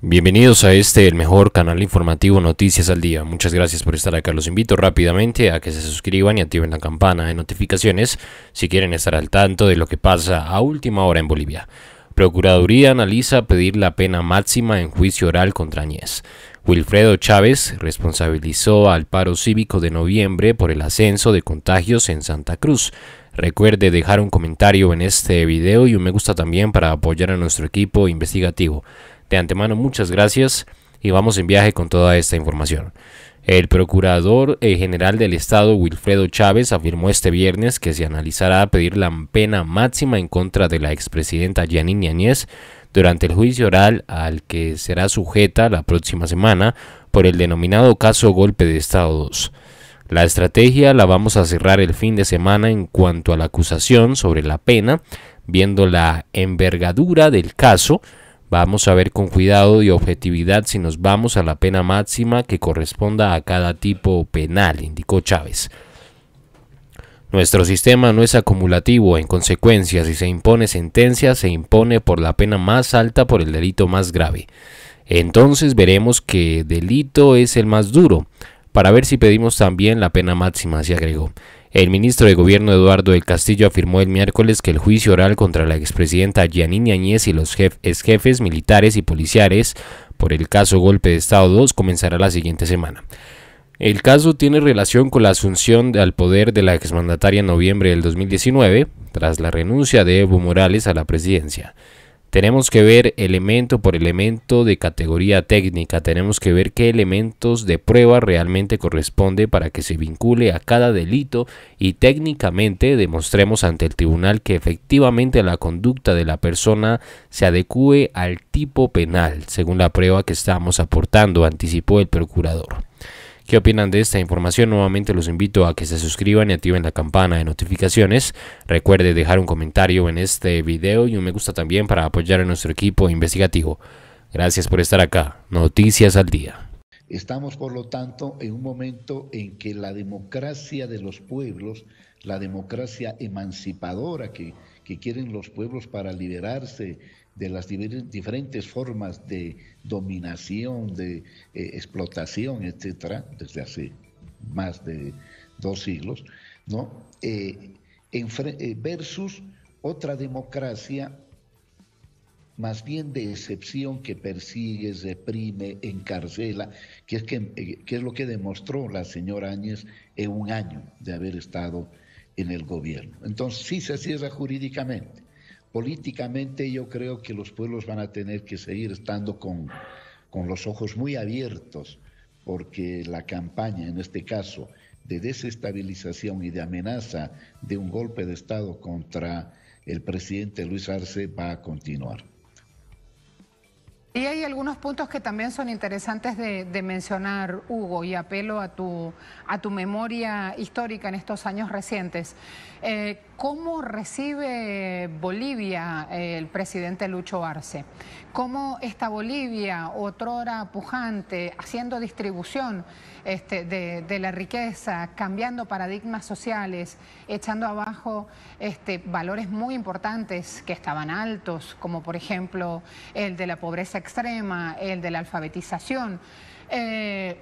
Bienvenidos a este, el mejor canal informativo Noticias al Día. Muchas gracias por estar acá. Los invito rápidamente a que se suscriban y activen la campana de notificaciones si quieren estar al tanto de lo que pasa a última hora en Bolivia. Procuraduría analiza pedir la pena máxima en juicio oral contra Añez. Wilfredo Chávez responsabilizó al paro cívico de noviembre por el ascenso de contagios en Santa Cruz. Recuerde dejar un comentario en este video y un me gusta también para apoyar a nuestro equipo investigativo. De antemano, muchas gracias y vamos en viaje con toda esta información. El procurador eh, general del Estado, Wilfredo Chávez, afirmó este viernes que se analizará pedir la pena máxima en contra de la expresidenta Yanine Añez durante el juicio oral al que será sujeta la próxima semana por el denominado caso Golpe de Estado II. La estrategia la vamos a cerrar el fin de semana en cuanto a la acusación sobre la pena, viendo la envergadura del caso, Vamos a ver con cuidado y objetividad si nos vamos a la pena máxima que corresponda a cada tipo penal, indicó Chávez. Nuestro sistema no es acumulativo, en consecuencia, si se impone sentencia, se impone por la pena más alta por el delito más grave. Entonces veremos que delito es el más duro, para ver si pedimos también la pena máxima, se agregó. El ministro de Gobierno Eduardo del Castillo afirmó el miércoles que el juicio oral contra la expresidenta Yanine Añez y los jefes exjefes militares y policiales por el caso Golpe de Estado II comenzará la siguiente semana. El caso tiene relación con la asunción al poder de la exmandataria en noviembre del 2019, tras la renuncia de Evo Morales a la presidencia. Tenemos que ver elemento por elemento de categoría técnica, tenemos que ver qué elementos de prueba realmente corresponde para que se vincule a cada delito y técnicamente demostremos ante el tribunal que efectivamente la conducta de la persona se adecue al tipo penal, según la prueba que estamos aportando, anticipó el procurador. ¿Qué opinan de esta información? Nuevamente los invito a que se suscriban y activen la campana de notificaciones. Recuerde dejar un comentario en este video y un me gusta también para apoyar a nuestro equipo investigativo. Gracias por estar acá. Noticias al día. Estamos, por lo tanto, en un momento en que la democracia de los pueblos la democracia emancipadora que, quieren los pueblos para liberarse de las diferentes formas de dominación, de eh, explotación, etcétera, desde hace más de dos siglos, ¿no? Eh, eh, versus otra democracia más bien de excepción que persigue, deprime, encarcela, que es, que, que es lo que demostró la señora Áñez en un año de haber estado en el gobierno. Entonces sí se cierra jurídicamente. Políticamente yo creo que los pueblos van a tener que seguir estando con, con los ojos muy abiertos porque la campaña, en este caso, de desestabilización y de amenaza de un golpe de Estado contra el presidente Luis Arce va a continuar. Y hay algunos puntos que también son interesantes de, mencionar, Hugo, y apelo a tu, a tu memoria histórica en estos años recientes. Eh, ¿Cómo recibe Bolivia eh, el presidente Lucho Arce? ¿Cómo está Bolivia, otrora pujante, haciendo distribución este, de, la riqueza, cambiando paradigmas sociales, echando abajo este, valores muy importantes que estaban altos, como por ejemplo el de la pobreza extrema, el de la alfabetización? Eh,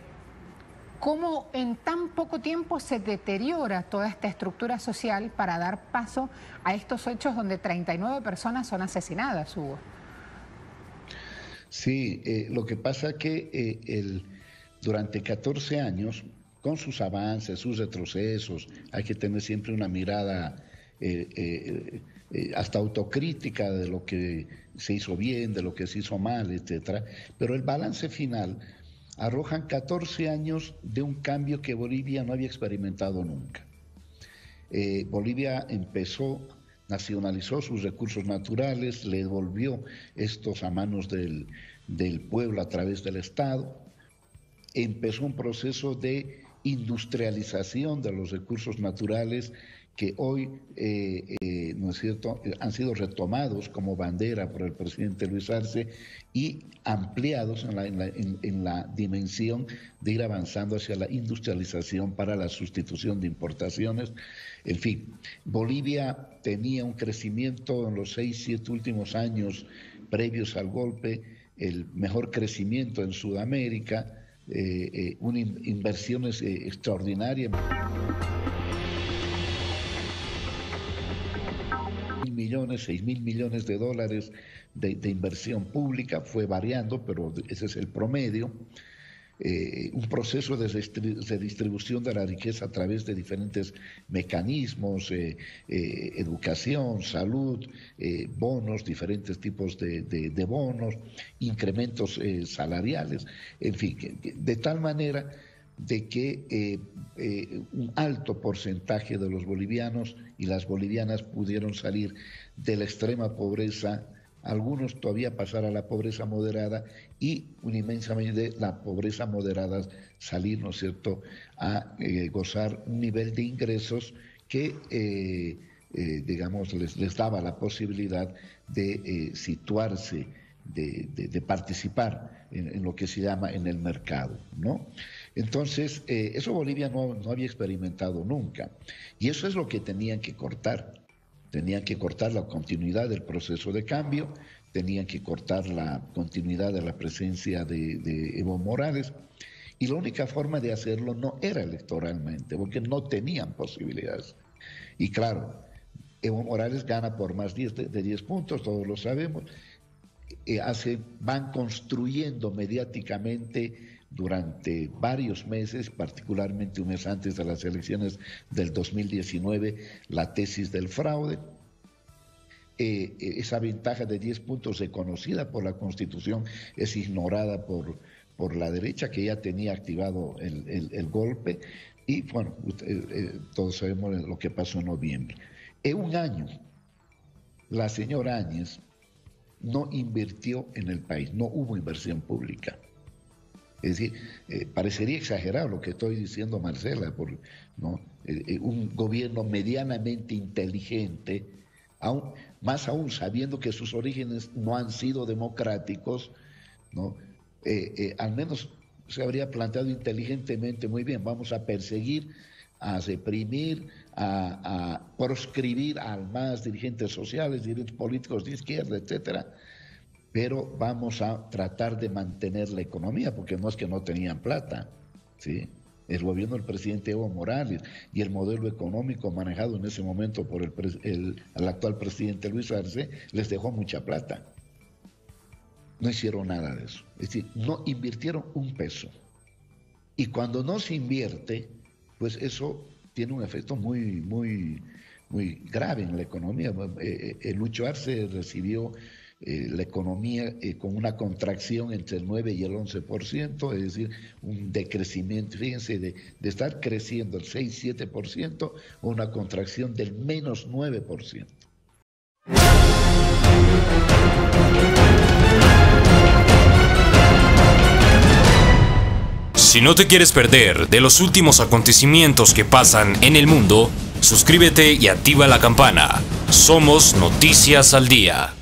cómo en tan poco tiempo se deteriora toda esta estructura social para dar paso a estos hechos donde 39 personas son asesinadas, Hugo. Sí, eh, lo que pasa que eh, durante 14 años, con sus avances, sus retrocesos, hay que tener siempre una mirada eh, hasta autocrítica de lo que se hizo bien, de lo que se hizo mal, etcétera. Pero el balance final arrojan 14 años de un cambio que Bolivia no había experimentado nunca. Eh, Bolivia empezó, nacionalizó sus recursos naturales, le devolvió estos a manos del, del pueblo a través del Estado, empezó un proceso de industrialización de los recursos naturales que hoy eh, eh, ¿no es cierto? Eh, han sido retomados como bandera por el presidente Luis Arce y ampliados en la, dimensión de ir avanzando hacia la industrialización para la sustitución de importaciones. En fin, Bolivia tenía un crecimiento en los seis, siete últimos años previos al golpe, el mejor crecimiento en Sudamérica, eh, inversiones extraordinarias. millones, 6 mil millones de dólares de, inversión pública, fue variando, pero ese es el promedio. Eh, un proceso de, distribución de la riqueza a través de diferentes mecanismos, eh, eh, educación, salud, bonos, diferentes tipos de, de bonos, incrementos salariales, en fin, de tal manera de que eh, eh, un alto porcentaje de los bolivianos y las bolivianas pudieron salir de la extrema pobreza, algunos todavía pasar a la pobreza moderada y una inmensa mayoría de la pobreza moderada salir, ¿no es cierto?, a eh, gozar un nivel de ingresos que, digamos, les, daba la posibilidad de situarse, de, participar en, en, lo que se llama en el mercado, ¿no? Entonces, eh, eso Bolivia no, había experimentado nunca. Y eso es lo que tenían que cortar. Tenían que cortar la continuidad del proceso de cambio, tenían que cortar la continuidad de la presencia de, Evo Morales. Y la única forma de hacerlo no era electoralmente, porque no tenían posibilidades. Y claro, Evo Morales gana por más de, de 10 puntos, todos lo sabemos. Eh, van construyendo mediáticamente durante varios meses, particularmente un mes antes de las elecciones del 2019, la tesis del fraude. Eh, esa ventaja de 10 puntos reconocida por la Constitución es ignorada por, por la derecha que ya tenía activado el, golpe y bueno, eh, eh, todos sabemos lo que pasó en noviembre. En un año, la señora Áñez no invirtió en el país, no hubo inversión pública. Es decir, eh, parecería exagerado lo que estoy diciendo, Marcela, por, eh, eh, un gobierno medianamente inteligente, aún, más aún sabiendo que sus orígenes no han sido democráticos, ¿no? al menos se habría planteado inteligentemente, muy bien, vamos a perseguir, a reprimir, a, proscribir a más dirigentes sociales, dirigentes políticos de izquierda, etcétera pero vamos a tratar de mantener la economía, porque no es que no tenían plata, ¿sí? El gobierno del presidente Evo Morales y el modelo económico manejado en ese momento por el, actual presidente Luis Arce les dejó mucha plata. No hicieron nada de eso. Es decir, no invirtieron un peso. Y cuando no se invierte, pues eso tiene un efecto muy, muy, muy grave en la economía. El eh, eh, eh, Lucho Arce recibió eh, la economía eh, con una contracción entre el 9 y el 11%, es decir, un decrecimiento, fíjense, de, de estar creciendo el 6-7%, una contracción del menos 9%. Si no te quieres perder de los últimos acontecimientos que pasan en el mundo, suscríbete y activa la campana. Somos Noticias al Día.